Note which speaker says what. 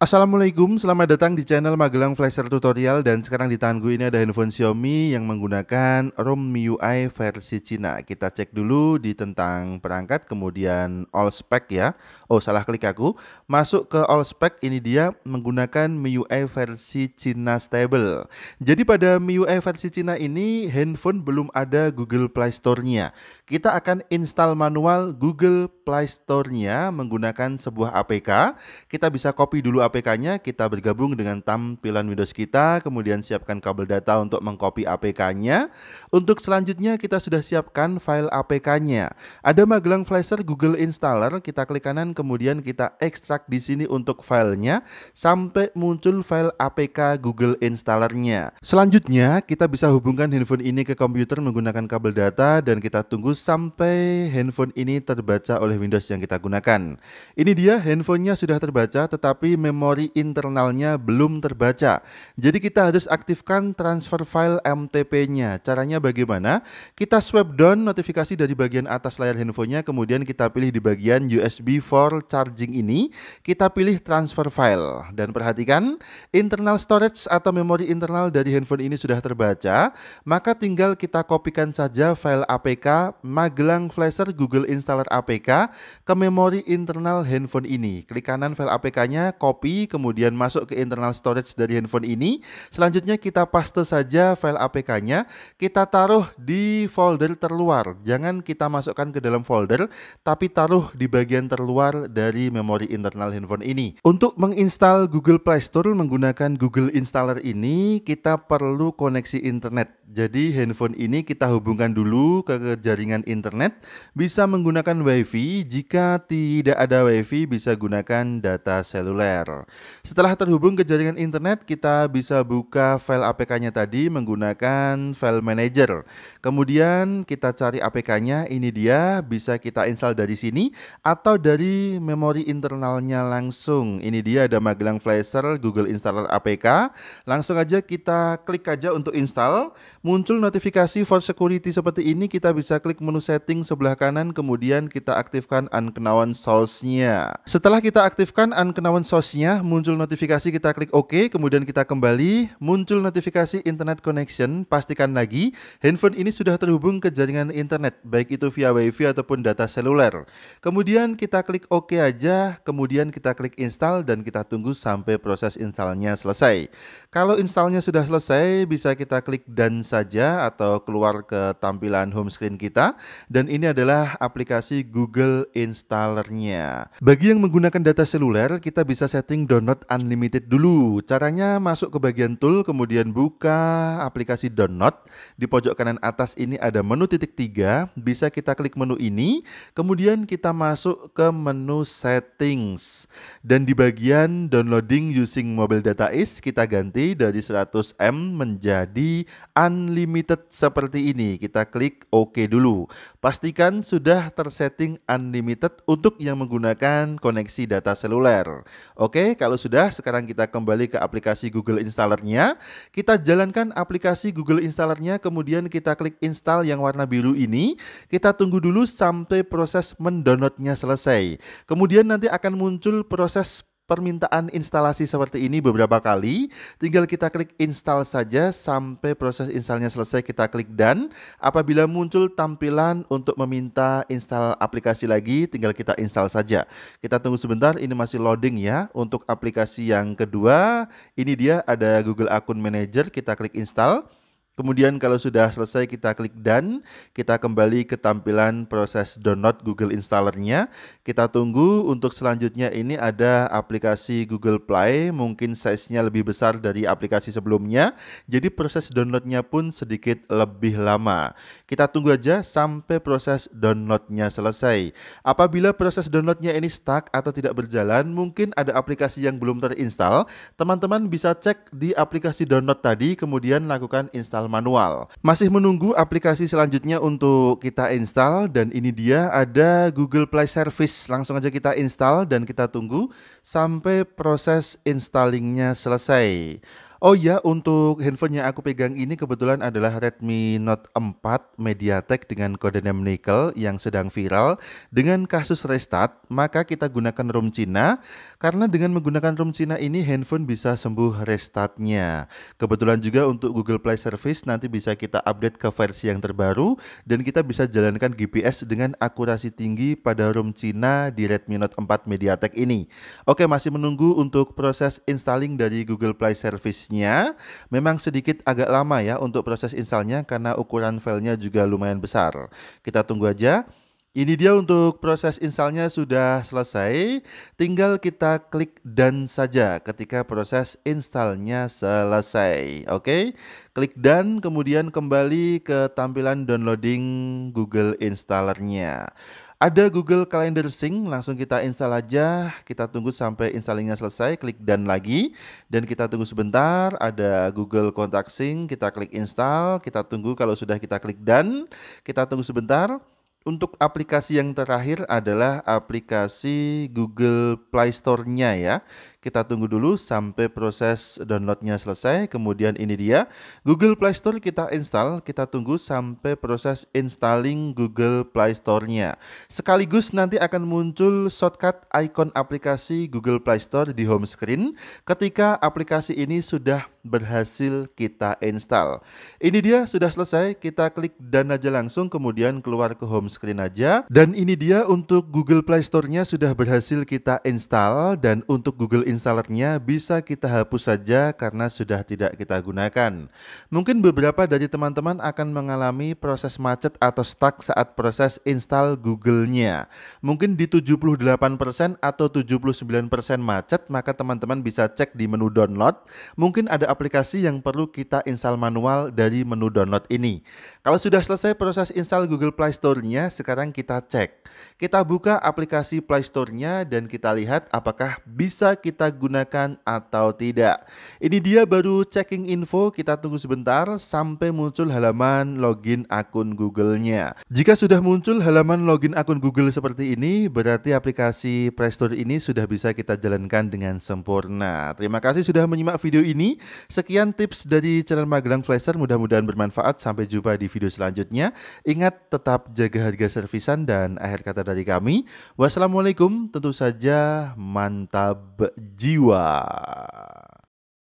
Speaker 1: Assalamualaikum, selamat datang di channel Magelang Flasher Tutorial dan sekarang di tangan gue ini ada handphone Xiaomi yang menggunakan ROM MIUI versi Cina. Kita cek dulu di tentang perangkat, kemudian all spec ya. Oh, salah klik aku. Masuk ke all spec, ini dia menggunakan MIUI versi Cina stable. Jadi pada MIUI versi Cina ini handphone belum ada Google Play Store-nya. Kita akan install manual Google Play Store-nya menggunakan sebuah APK. Kita bisa copy dulu APK-nya, kita bergabung dengan tampilan Windows kita, kemudian siapkan kabel data untuk mengcopy APK-nya. Untuk selanjutnya kita sudah siapkan file APK-nya. Ada Magelang Flasher Google Installer, kita klik kanan kemudian kita ekstrak di sini untuk filenya sampai muncul file APK Google Installernya. Selanjutnya kita bisa hubungkan handphone ini ke komputer menggunakan kabel data dan kita tunggu sampai handphone ini terbaca oleh Windows yang kita gunakan. Ini dia handphonenya sudah terbaca tetapi memang memori internalnya belum terbaca. Jadi kita harus aktifkan transfer file MTP-nya. Caranya bagaimana? Kita swipe down notifikasi dari bagian atas layar handphonenya, kemudian kita pilih di bagian USB for charging ini, kita pilih transfer file. Dan perhatikan, internal storage atau memori internal dari handphone ini sudah terbaca, maka tinggal kita kopikan saja file APK Magelang Flasher Google Installer APK ke memori internal handphone ini. Klik kanan file APK-nya, copy kemudian masuk ke internal storage dari handphone ini. Selanjutnya kita paste saja file APK-nya, kita taruh di folder terluar. Jangan kita masukkan ke dalam folder, tapi taruh di bagian terluar dari memori internal handphone ini. Untuk menginstal Google Play Store menggunakan Google Installer ini, kita perlu koneksi internet. Jadi handphone ini kita hubungkan dulu ke jaringan internet, bisa menggunakan WiFi. Jika tidak ada WiFi, bisa gunakan data seluler. Twitter. Setelah terhubung ke jaringan internet, kita bisa buka file APK-nya tadi menggunakan file manager. Kemudian kita cari APK-nya, ini dia, bisa kita install dari sini atau dari memori internalnya langsung. Ini dia ada Magelang Flasher Google Installer APK. Langsung aja kita klik aja untuk install. Muncul notifikasi for security seperti ini, kita bisa klik menu setting sebelah kanan, kemudian kita aktifkan unkenawan source-nya. Setelah kita aktifkan unkenawan source notifikasinya, muncul notifikasi kita klik OK, kemudian kita kembali, muncul notifikasi internet connection, pastikan lagi handphone ini sudah terhubung ke jaringan internet, baik itu via wifi ataupun data seluler. Kemudian kita klik OK aja, kemudian kita klik install dan kita tunggu sampai proses installnya selesai. Kalau installnya sudah selesai, bisa kita klik dan saja atau keluar ke tampilan home screen kita, dan ini adalah aplikasi Google Installernya. Bagi yang menggunakan data seluler, kita bisa setting setting download unlimited dulu. Caranya masuk ke bagian tool, kemudian buka aplikasi download. Di pojok kanan atas ini ada menu titik tiga, bisa kita klik menu ini, kemudian kita masuk ke menu settings. Dan di bagian downloading using mobile data is, kita ganti dari 100M menjadi unlimited seperti ini. Kita klik OK dulu. Pastikan sudah tersetting unlimited untuk yang menggunakan koneksi data seluler. Oke, Oke, kalau sudah sekarang kita kembali ke aplikasi Google Installernya. Kita jalankan aplikasi Google Installernya, kemudian kita klik install yang warna biru ini. Kita tunggu dulu sampai proses mendownloadnya selesai. Kemudian nanti akan muncul proses permintaan instalasi seperti ini beberapa kali. Tinggal kita klik install saja sampai proses installnya selesai kita klik done. Apabila muncul tampilan untuk meminta install aplikasi lagi, tinggal kita install saja. Kita tunggu sebentar, ini masih loading ya. Untuk aplikasi yang kedua, ini dia ada Google Akun Manager, kita klik install. Kemudian kalau sudah selesai kita klik done, kita kembali ke tampilan proses download Google Installernya. Kita tunggu untuk selanjutnya ini ada aplikasi Google Play, mungkin size-nya lebih besar dari aplikasi sebelumnya. Jadi proses downloadnya pun sedikit lebih lama. Kita tunggu aja sampai proses downloadnya selesai. Apabila proses downloadnya ini stuck atau tidak berjalan, mungkin ada aplikasi yang belum terinstall. Teman-teman bisa cek di aplikasi download tadi, kemudian lakukan install manual. Masih menunggu aplikasi selanjutnya untuk kita install dan ini dia ada Google Play Service. Langsung aja kita install dan kita tunggu sampai proses installingnya selesai. Oh ya untuk handphone yang aku pegang ini kebetulan adalah Redmi Note 4 MediaTek dengan kode name Nickel yang sedang viral. Dengan kasus restart, maka kita gunakan ROM Cina karena dengan menggunakan ROM Cina ini handphone bisa sembuh restartnya. Kebetulan juga untuk Google Play Service nanti bisa kita update ke versi yang terbaru dan kita bisa jalankan GPS dengan akurasi tinggi pada ROM Cina di Redmi Note 4 MediaTek ini. Oke, masih menunggu untuk proses installing dari Google Play Service harusnya memang sedikit agak lama ya untuk proses installnya karena ukuran filenya juga lumayan besar. Kita tunggu aja. Ini dia untuk proses installnya sudah selesai, tinggal kita klik dan saja ketika proses installnya selesai. Oke, okay? klik dan kemudian kembali ke tampilan downloading Google Installernya. Ada Google Calendar Sync, langsung kita install aja, kita tunggu sampai installingnya selesai, klik dan lagi, dan kita tunggu sebentar, ada Google Contact Sync, kita klik install, kita tunggu kalau sudah kita klik dan, kita tunggu sebentar, untuk aplikasi yang terakhir adalah aplikasi Google Play Store-nya ya. Kita tunggu dulu sampai proses downloadnya selesai. Kemudian ini dia Google Play Store kita install. Kita tunggu sampai proses installing Google Play Store-nya. Sekaligus nanti akan muncul shortcut icon aplikasi Google Play Store di home screen ketika aplikasi ini sudah berhasil kita install. Ini dia sudah selesai, kita klik dan aja langsung kemudian keluar ke home screen aja. Dan ini dia untuk Google Play Store-nya sudah berhasil kita install dan untuk Google instalernya bisa kita hapus saja karena sudah tidak kita gunakan. Mungkin beberapa dari teman-teman akan mengalami proses macet atau stuck saat proses install Google-nya. Mungkin di 78% atau 79% macet, maka teman-teman bisa cek di menu download. Mungkin ada aplikasi yang perlu kita install manual dari menu download ini. Kalau sudah selesai proses install Google Play Store-nya, sekarang kita cek. Kita buka aplikasi Play Store-nya dan kita lihat apakah bisa kita kita gunakan atau tidak. Ini dia baru checking info, kita tunggu sebentar sampai muncul halaman login akun Google-nya. Jika sudah muncul halaman login akun Google seperti ini, berarti aplikasi Playstore ini sudah bisa kita jalankan dengan sempurna. Terima kasih sudah menyimak video ini. Sekian tips dari channel Magelang Flasher, mudah-mudahan bermanfaat. Sampai jumpa di video selanjutnya. Ingat tetap jaga harga servisan dan akhir kata dari kami. Wassalamualaikum, tentu saja mantap Diwa.